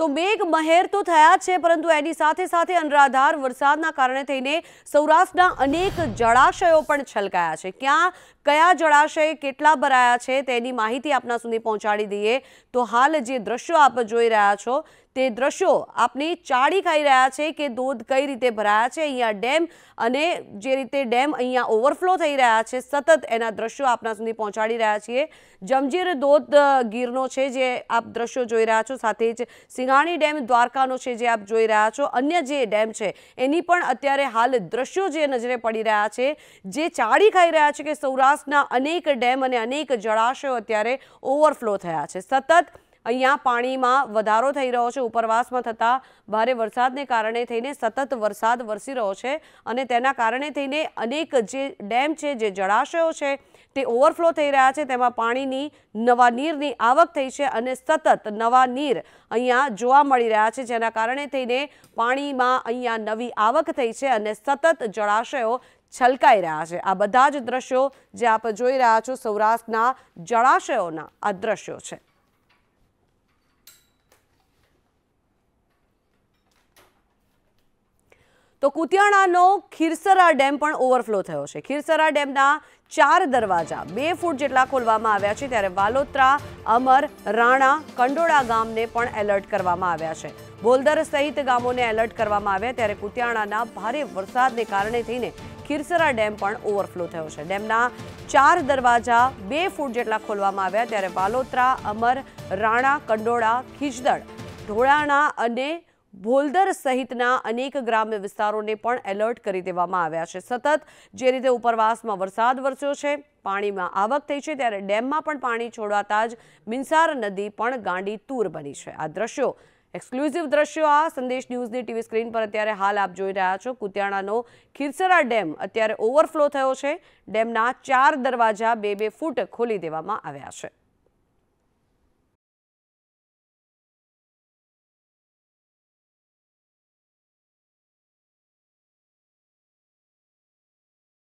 તો મેઘ મહેર તો થયા છે પરંતુ એની સાથે સાથે અનરાધાર વરસાદના કારણે થઈને સૌરાષ્ટ્રના અનેક જળાશયો પણ છલકાયા છે ક્યાં કયા જળાશય કેટલા ભરાયા છે તેની માહિતી આપના સુધી પહોંચાડી દઈએ તો હાલ જે દ્રશ્યો આપ જોઈ રહ્યા છો તે દ્રશ્યો આપને ચાડી ખઈ રહ્યા છે કે દૂધ કઈ રીતે ભરાયા છે અહીંયા ડેમ અને જે રીતે ડેમ અહીંયા ઓવરફ્લો થઈ રહ્યા છે સતત એના દ્રશ્યો આપના સમી પહોંચાડી રહ્યા છે જમજીર દૂધ ગીરનો છે જે આપ દ્રશ્યો જોઈ રહ્યા છો સાથે જ સિંગાણી ડેમ દ્વારકાનો છે જે આપ જોઈ રહ્યા છો અન્ય જે ડેમ છે એની પણ અત્યારે હાલ દ્રશ્યો જે નજરે પડી રહ્યા છે જે ચાડી ખઈ રહ્યા છે કે સૌરાસના અનેક ડેમ અને અનેક જળાશયો અત્યારે ઓવરફ્લો થયા છે સતત અહીંયા પાણીમાં વધારો થઈ રહ્યો છે ઉપરવાસમાં થતા ભારે વરસાદને કારણે થઈને સતત વરસાદ વરસી રહ્યો છે અને તેના કારણે થઈને અનેક જે ડેમ છે જે જળાશયો છે તે ઓવરફ્લો થઈ રહ્યા છે તેમાં પાણીની નવા નીરની આવક થઈ છે અને સતત નવા નીર અહીંયા જોવા મળી રહ્યા છે જેના કારણે થઈને પાણીમાં અહીંયા નવી આવક થઈ છે અને સતત જળાશયો છલકાઈ રહ્યા છે આ બધા જ દ્રશ્યો જે આપ જોઈ રહ્યા છો સૌરાષ્ટ્રના જળાશયોના આ દ્રશ્યો છે તો કુતિયાણાનો ખીરસરા ડેમ પણ ઓવરફ્લો થયો છે ખીરસરા ડેમના ચાર દરવાજા બે ફૂટ જેટલા ખોલવામાં આવ્યા છે ત્યારે વાલોત્રા અમર રાણા કંડોળા ગામને પણ એલર્ટ કરવામાં આવ્યા છે બોલદર સહિત ગામોને એલર્ટ કરવામાં આવ્યા ત્યારે કુતિયાણાના ભારે વરસાદને કારણે થઈને ખીરસરા ડેમ પણ ઓવરફ્લો થયો છે ડેમના ચાર દરવાજા બે ફૂટ જેટલા ખોલવામાં આવ્યા ત્યારે વાલોત્રા અમર રાણા કંડોળા ખીજદળ ઢોળાણા અને ભોલદર સહિતના અનેક ગ્રામ્ય વિસ્તારોને પણ એલર્ટ કરી દેવામાં આવ્યા છે સતત જે રીતે ઉપરવાસમાં વરસાદ વરસ્યો છે પાણીમાં આવક થઈ છે ત્યારે ડેમમાં પણ પાણી છોડાતા જ મિનસાર નદી પણ ગાંડી તૂર બની છે આ દ્રશ્યો એક્સક્લુઝિવ દ્રશ્યો આ સંદેશ ન્યૂઝની ટીવી સ્ક્રીન પર અત્યારે હાલ આપ જોઈ રહ્યા છો કુતિયાણાનો ખીરસરા ડેમ અત્યારે ઓવરફ્લો થયો છે ડેમના ચાર દરવાજા બે બે ફૂટ ખોલી દેવામાં આવ્યા છે